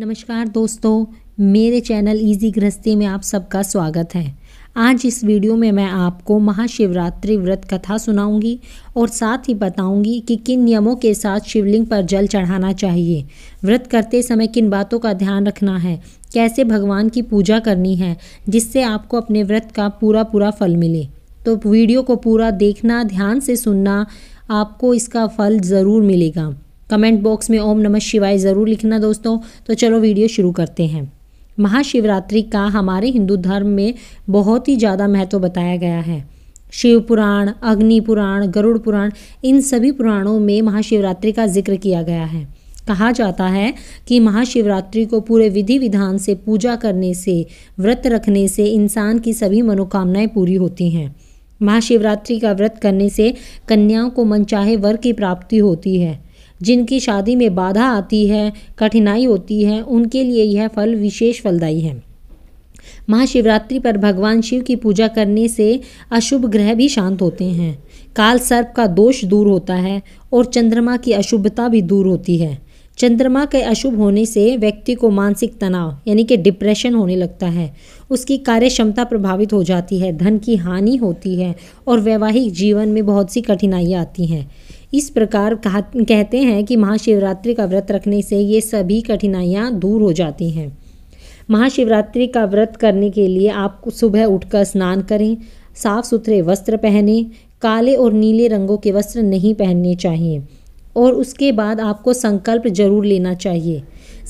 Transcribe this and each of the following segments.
नमस्कार दोस्तों मेरे चैनल इजी गृहस्थी में आप सबका स्वागत है आज इस वीडियो में मैं आपको महाशिवरात्रि व्रत कथा सुनाऊंगी और साथ ही बताऊंगी कि किन नियमों के साथ शिवलिंग पर जल चढ़ाना चाहिए व्रत करते समय किन बातों का ध्यान रखना है कैसे भगवान की पूजा करनी है जिससे आपको अपने व्रत का पूरा पूरा फल मिले तो वीडियो को पूरा देखना ध्यान से सुनना आपको इसका फल ज़रूर मिलेगा कमेंट बॉक्स में ओम नमः शिवाय ज़रूर लिखना दोस्तों तो चलो वीडियो शुरू करते हैं महाशिवरात्रि का हमारे हिंदू धर्म में बहुत ही ज़्यादा महत्व बताया गया है शिव पुराण अग्नि पुराण गरुड़ पुराण इन सभी पुराणों में महाशिवरात्रि का जिक्र किया गया है कहा जाता है कि महाशिवरात्रि को पूरे विधि विधान से पूजा करने से व्रत रखने से इंसान की सभी मनोकामनाएं पूरी होती हैं महाशिवरात्रि का व्रत करने से कन्याओं को मनचाहे वर की प्राप्ति होती है जिनकी शादी में बाधा आती है कठिनाई होती है उनके लिए यह फल विशेष फलदायी है महाशिवरात्रि पर भगवान शिव की पूजा करने से अशुभ ग्रह भी शांत होते हैं काल सर्प का दोष दूर होता है और चंद्रमा की अशुभता भी दूर होती है चंद्रमा के अशुभ होने से व्यक्ति को मानसिक तनाव यानी कि डिप्रेशन होने लगता है उसकी कार्य क्षमता प्रभावित हो जाती है धन की हानि होती है और वैवाहिक जीवन में बहुत सी कठिनाइयाँ आती हैं इस प्रकार कहा कहते हैं कि महाशिवरात्रि का व्रत रखने से ये सभी कठिनाइयाँ दूर हो जाती हैं महाशिवरात्रि का व्रत करने के लिए आप सुबह उठकर स्नान करें साफ सुथरे वस्त्र पहने काले और नीले रंगों के वस्त्र नहीं पहनने चाहिए और उसके बाद आपको संकल्प जरूर लेना चाहिए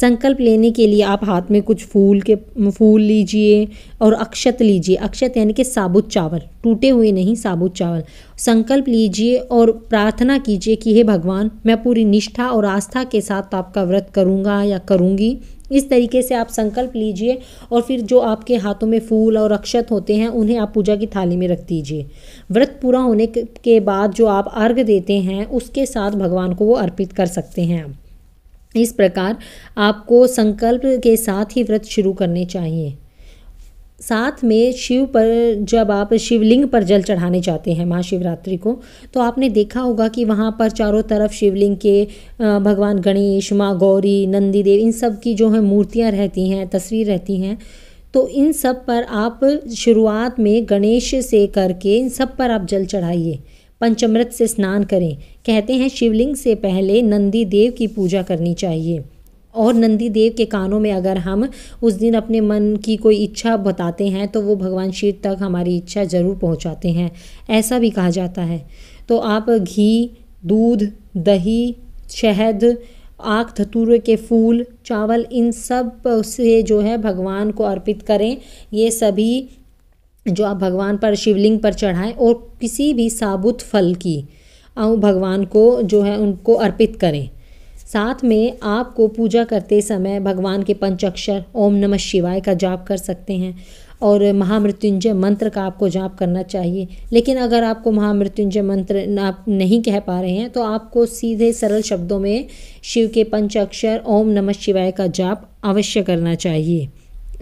संकल्प लेने के लिए आप हाथ में कुछ फूल के फूल लीजिए और अक्षत लीजिए अक्षत यानी कि साबुत चावल टूटे हुए नहीं साबुत चावल संकल्प लीजिए और प्रार्थना कीजिए कि हे भगवान मैं पूरी निष्ठा और आस्था के साथ आपका व्रत करूँगा या करूँगी इस तरीके से आप संकल्प लीजिए और फिर जो आपके हाथों में फूल और अक्षत होते हैं उन्हें आप पूजा की थाली में रख दीजिए व्रत पूरा होने के बाद जो आप अर्घ देते हैं उसके साथ भगवान को वो अर्पित कर सकते हैं इस प्रकार आपको संकल्प के साथ ही व्रत शुरू करने चाहिए साथ में शिव पर जब आप शिवलिंग पर जल चढ़ाने जाते हैं महाशिवरात्रि को तो आपने देखा होगा कि वहाँ पर चारों तरफ शिवलिंग के भगवान गणेश माँ गौरी नंदी देव इन सब की जो है मूर्तियाँ रहती हैं तस्वीर रहती हैं तो इन सब पर आप शुरुआत में गणेश से करके इन सब पर आप जल चढ़ाइए पंचमृत से स्नान करें कहते हैं शिवलिंग से पहले नंदी देव की पूजा करनी चाहिए और नंदी देव के कानों में अगर हम उस दिन अपने मन की कोई इच्छा बताते हैं तो वो भगवान शिव तक हमारी इच्छा ज़रूर पहुंचाते हैं ऐसा भी कहा जाता है तो आप घी दूध दही शहद आँख धतूरे के फूल चावल इन सब से जो है भगवान को अर्पित करें ये सभी जो आप भगवान पर शिवलिंग पर चढ़ाएं और किसी भी साबुत फल की भगवान को जो है उनको अर्पित करें साथ में आपको पूजा करते समय भगवान के पंचअक्षर ओम नमः शिवाय का जाप कर सकते हैं और महामृत्युंजय मंत्र का आपको जाप करना चाहिए लेकिन अगर आपको महामृत्युंजय मंत्र आप नहीं कह पा रहे हैं तो आपको सीधे सरल शब्दों में शिव के पंचाक्षर ओम नमः शिवाय का जाप अवश्य करना चाहिए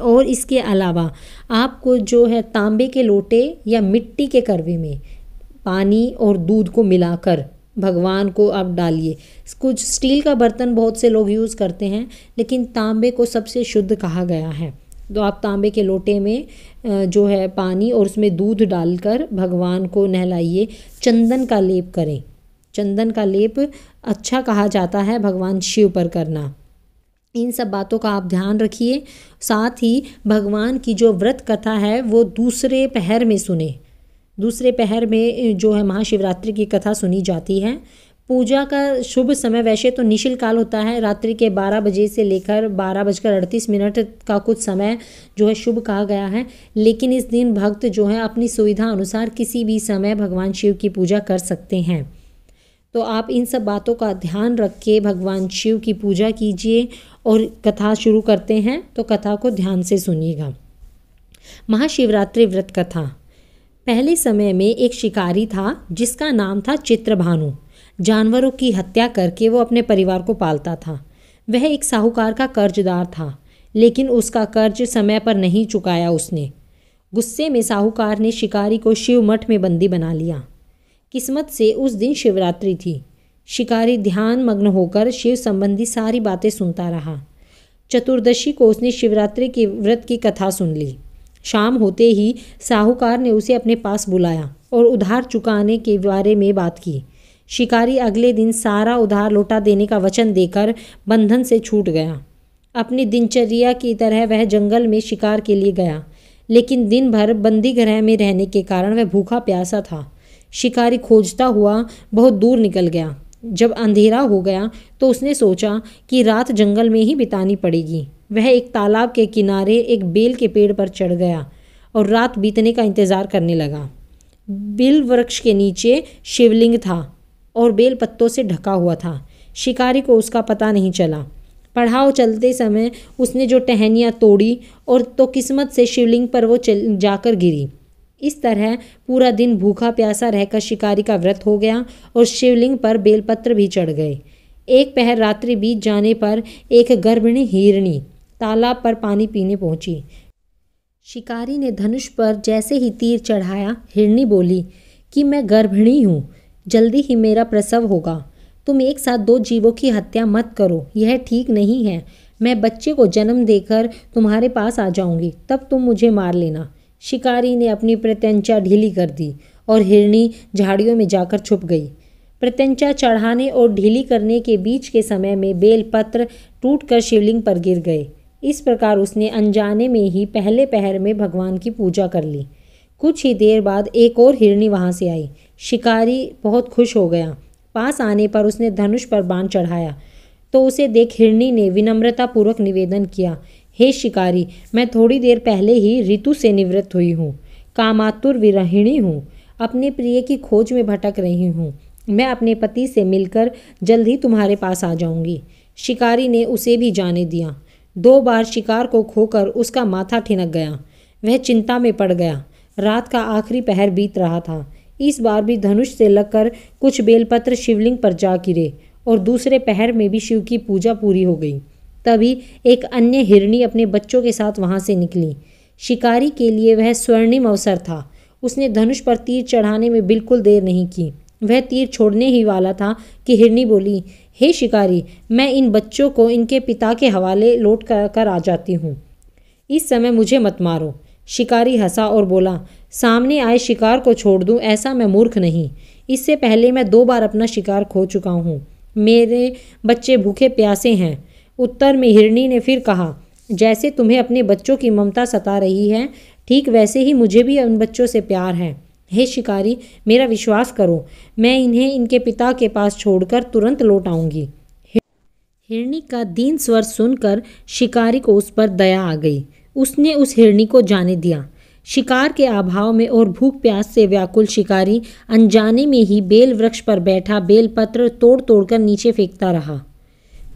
और इसके अलावा आपको जो है तांबे के लोटे या मिट्टी के करवे में पानी और दूध को मिलाकर भगवान को आप डालिए कुछ स्टील का बर्तन बहुत से लोग यूज़ करते हैं लेकिन तांबे को सबसे शुद्ध कहा गया है तो आप तांबे के लोटे में जो है पानी और उसमें दूध डालकर भगवान को नहलाइए चंदन का लेप करें चंदन का लेप अच्छा कहा जाता है भगवान शिव पर करना इन सब बातों का आप ध्यान रखिए साथ ही भगवान की जो व्रत कथा है वो दूसरे पहर में सुने दूसरे पहर में जो है महाशिवरात्रि की कथा सुनी जाती है पूजा का शुभ समय वैसे तो निशिल काल होता है रात्रि के 12 बजे से लेकर बारह बजकर अड़तीस मिनट का कुछ समय जो है शुभ कहा गया है लेकिन इस दिन भक्त जो है अपनी सुविधा अनुसार किसी भी समय भगवान शिव की पूजा कर सकते हैं तो आप इन सब बातों का ध्यान रख के भगवान शिव की पूजा कीजिए और कथा शुरू करते हैं तो कथा को ध्यान से सुनिएगा महाशिवरात्रि व्रत कथा पहले समय में एक शिकारी था जिसका नाम था चित्रभानु जानवरों की हत्या करके वो अपने परिवार को पालता था वह एक साहूकार का कर्जदार था लेकिन उसका कर्ज समय पर नहीं चुकाया उसने गुस्से में साहूकार ने शिकारी को शिव मठ में बंदी बना लिया किस्मत से उस दिन शिवरात्रि थी शिकारी ध्यान मग्न होकर शिव संबंधी सारी बातें सुनता रहा चतुर्दशी को उसने शिवरात्रि के व्रत की कथा सुन ली शाम होते ही साहूकार ने उसे अपने पास बुलाया और उधार चुकाने के बारे में बात की शिकारी अगले दिन सारा उधार लौटा देने का वचन देकर बंधन से छूट गया अपनी दिनचर्या की तरह वह जंगल में शिकार के लिए गया लेकिन दिन भर बंदी गृह में रहने के कारण वह भूखा प्यासा था शिकारी खोजता हुआ बहुत दूर निकल गया जब अंधेरा हो गया तो उसने सोचा कि रात जंगल में ही बितानी पड़ेगी वह एक तालाब के किनारे एक बेल के पेड़ पर चढ़ गया और रात बीतने का इंतज़ार करने लगा बेल वृक्ष के नीचे शिवलिंग था और बेल पत्तों से ढका हुआ था शिकारी को उसका पता नहीं चला पढ़ाव चलते समय उसने जो टहनियाँ तोड़ी और तो किस्मत से शिवलिंग पर वो चल जाकर गिरी इस तरह पूरा दिन भूखा प्यासा रहकर शिकारी का व्रत हो गया और शिवलिंग पर बेलपत्र भी चढ़ गए एक पहर रात्रि बीत जाने पर एक गर्भिणी हिरणी तालाब पर पानी पीने पहुंची शिकारी ने धनुष पर जैसे ही तीर चढ़ाया हिरणी बोली कि मैं गर्भिणी हूँ जल्दी ही मेरा प्रसव होगा तुम एक साथ दो जीवों की हत्या मत करो यह ठीक नहीं है मैं बच्चे को जन्म देकर तुम्हारे पास आ जाऊंगी तब तुम मुझे मार लेना शिकारी ने अपनी प्रत्यंचा ढीली कर दी और हिरणी झाड़ियों में जाकर छुप गई प्रत्यंचा चढ़ाने और ढीली करने के बीच के समय में बेलपत्र टूटकर शिवलिंग पर गिर गए इस प्रकार उसने अनजाने में ही पहले पहर में भगवान की पूजा कर ली कुछ ही देर बाद एक और हिरणी वहाँ से आई शिकारी बहुत खुश हो गया पास आने पर उसने धनुष पर बाण चढ़ाया तो उसे देख हिरणी ने विनम्रतापूर्वक निवेदन किया हे शिकारी मैं थोड़ी देर पहले ही ऋतु से निवृत्त हुई हूँ कामातुर विरहिणी हूँ अपने प्रिय की खोज में भटक रही हूँ मैं अपने पति से मिलकर जल्द ही तुम्हारे पास आ जाऊँगी शिकारी ने उसे भी जाने दिया दो बार शिकार को खोकर उसका माथा ठिनक गया वह चिंता में पड़ गया रात का आखिरी पहर बीत रहा था इस बार भी धनुष से लगकर कुछ बेलपत्र शिवलिंग पर जा गिरे और दूसरे पहर में भी शिव की पूजा पूरी हो गई तभी एक अन्य हिरणी अपने बच्चों के साथ वहाँ से निकली शिकारी के लिए वह स्वर्णिम अवसर था उसने धनुष पर तीर चढ़ाने में बिल्कुल देर नहीं की वह तीर छोड़ने ही वाला था कि हिरनी बोली हे शिकारी मैं इन बच्चों को इनके पिता के हवाले लौट कर, कर आ जाती हूँ इस समय मुझे मत मारो शिकारी हंसा और बोला सामने आए शिकार को छोड़ दूँ ऐसा मैं मूर्ख नहीं इससे पहले मैं दो बार अपना शिकार खो चुका हूँ मेरे बच्चे भूखे प्यासे हैं उत्तर में हिरणी ने फिर कहा जैसे तुम्हें अपने बच्चों की ममता सता रही है ठीक वैसे ही मुझे भी उन बच्चों से प्यार है हे शिकारी मेरा विश्वास करो मैं इन्हें इनके पिता के पास छोड़कर तुरंत लौट आऊँगी हिरणी का दीन स्वर सुनकर शिकारी को उस पर दया आ गई उसने उस हिरणी को जाने दिया शिकार के अभाव में और भूख प्यास से व्याकुल शिकारी अनजाने में ही बेल वृक्ष पर बैठा बेलपत्र तोड़ तोड़कर नीचे फेंकता रहा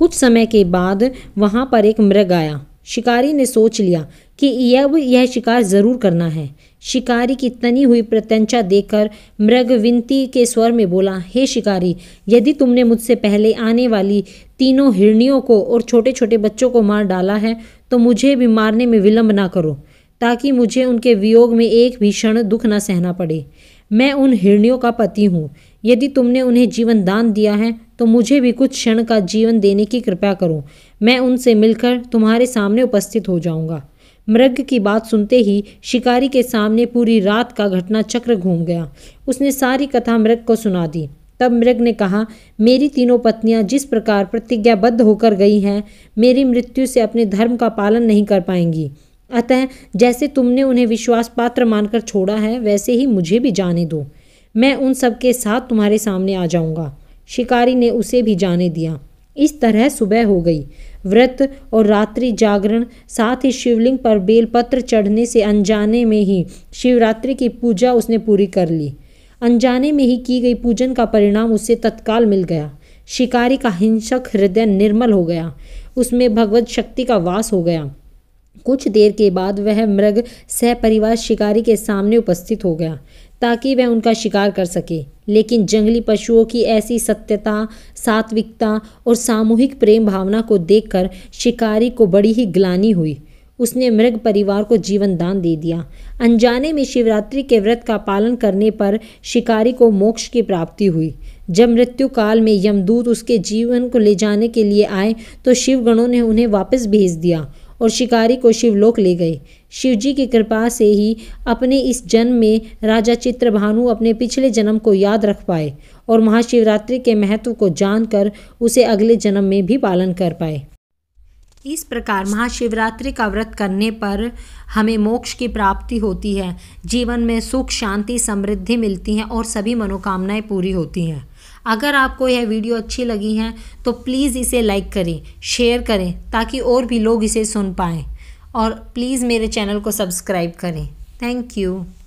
कुछ समय के बाद वहाँ पर एक मृग आया शिकारी ने सोच लिया कि अब यह शिकार ज़रूर करना है शिकारी की तनी हुई प्रत्यंचा देखकर मृग विनती के स्वर में बोला हे शिकारी यदि तुमने मुझसे पहले आने वाली तीनों हिरणियों को और छोटे छोटे बच्चों को मार डाला है तो मुझे भी मारने में विलंब ना करो ताकि मुझे उनके वियोग में एक भी क्षण दुख न सहना पड़े मैं उन हिरणियों का पति हूँ यदि तुमने उन्हें जीवन दान दिया है तो मुझे भी कुछ क्षण का जीवन देने की कृपया करो मैं उनसे मिलकर तुम्हारे सामने उपस्थित हो जाऊंगा मृग की बात सुनते ही शिकारी के सामने पूरी रात का घटना चक्र घूम गया उसने सारी कथा मृग को सुना दी तब मृग ने कहा मेरी तीनों पत्नियां जिस प्रकार प्रतिज्ञाबद्ध होकर गई हैं मेरी मृत्यु से अपने धर्म का पालन नहीं कर पाएंगी अतः जैसे तुमने उन्हें विश्वास पात्र मानकर छोड़ा है वैसे ही मुझे भी जाने दो मैं उन सबके साथ तुम्हारे सामने आ जाऊंगा शिकारी ने उसे भी जाने दिया इस तरह सुबह हो गई व्रत और रात्रि जागरण साथ ही शिवलिंग पर बेलपत्र चढ़ने से अनजाने में ही शिवरात्रि की पूजा उसने पूरी कर ली अनजाने में ही की गई पूजन का परिणाम उसे तत्काल मिल गया शिकारी का हिंसक हृदय निर्मल हो गया उसमें भगवत शक्ति का वास हो गया कुछ देर के बाद वह मृग सह परिवार शिकारी के सामने उपस्थित हो गया ताकि वह उनका शिकार कर सके लेकिन जंगली पशुओं की ऐसी सत्यता सात्विकता और सामूहिक प्रेम भावना को देखकर शिकारी को बड़ी ही ग्लानी हुई उसने मृग परिवार को जीवन दान दे दिया अनजाने में शिवरात्रि के व्रत का पालन करने पर शिकारी को मोक्ष की प्राप्ति हुई जब मृत्यु काल में यमदूत उसके जीवन को ले जाने के लिए आए तो शिवगणों ने उन्हें वापस भेज दिया और शिकारी को शिवलोक ले गए शिवजी की कृपा से ही अपने इस जन्म में राजा चित्रभानु अपने पिछले जन्म को याद रख पाए और महाशिवरात्रि के महत्व को जानकर उसे अगले जन्म में भी पालन कर पाए इस प्रकार महाशिवरात्रि का व्रत करने पर हमें मोक्ष की प्राप्ति होती है जीवन में सुख शांति समृद्धि मिलती है और सभी मनोकामनाएं पूरी होती हैं अगर आपको यह वीडियो अच्छी लगी है तो प्लीज़ इसे लाइक करें शेयर करें ताकि और भी लोग इसे सुन पाएँ और प्लीज़ मेरे चैनल को सब्सक्राइब करें थैंक यू